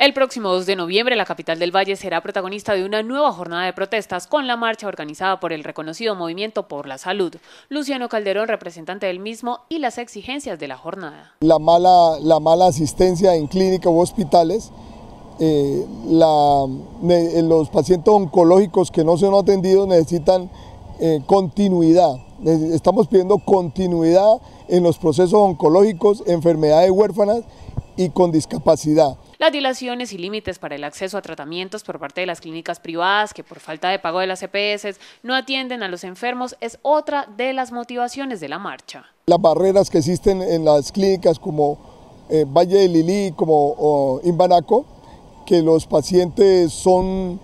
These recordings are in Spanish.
El próximo 2 de noviembre, la capital del Valle será protagonista de una nueva jornada de protestas con la marcha organizada por el reconocido Movimiento por la Salud. Luciano Calderón, representante del mismo, y las exigencias de la jornada. La mala, la mala asistencia en clínicas u hospitales, eh, eh, los pacientes oncológicos que no son atendidos necesitan eh, continuidad. Estamos pidiendo continuidad en los procesos oncológicos, enfermedades huérfanas y con discapacidad las dilaciones y límites para el acceso a tratamientos por parte de las clínicas privadas que por falta de pago de las EPS no atienden a los enfermos es otra de las motivaciones de la marcha. Las barreras que existen en las clínicas como eh, Valle de Lili como Imbanaco, que los pacientes son...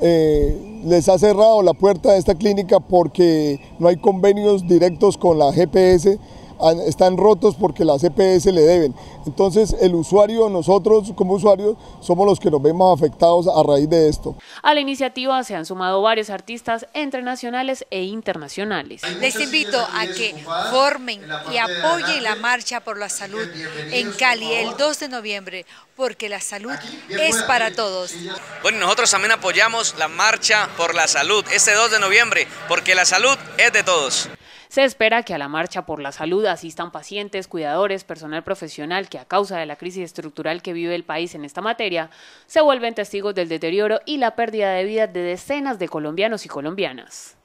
Eh, les ha cerrado la puerta de esta clínica porque no hay convenios directos con la GPS están rotos porque la EPS le deben. Entonces el usuario, nosotros como usuarios, somos los que nos vemos afectados a raíz de esto. A la iniciativa se han sumado varios artistas entre nacionales e internacionales. Les invito a que formen y apoyen la marcha por la salud en Cali el 2 de noviembre, porque la salud es para todos. Bueno, nosotros también apoyamos la marcha por la salud este 2 de noviembre, porque la salud es de todos. Se espera que a la marcha por la salud asistan pacientes, cuidadores, personal profesional que a causa de la crisis estructural que vive el país en esta materia, se vuelven testigos del deterioro y la pérdida de vida de decenas de colombianos y colombianas.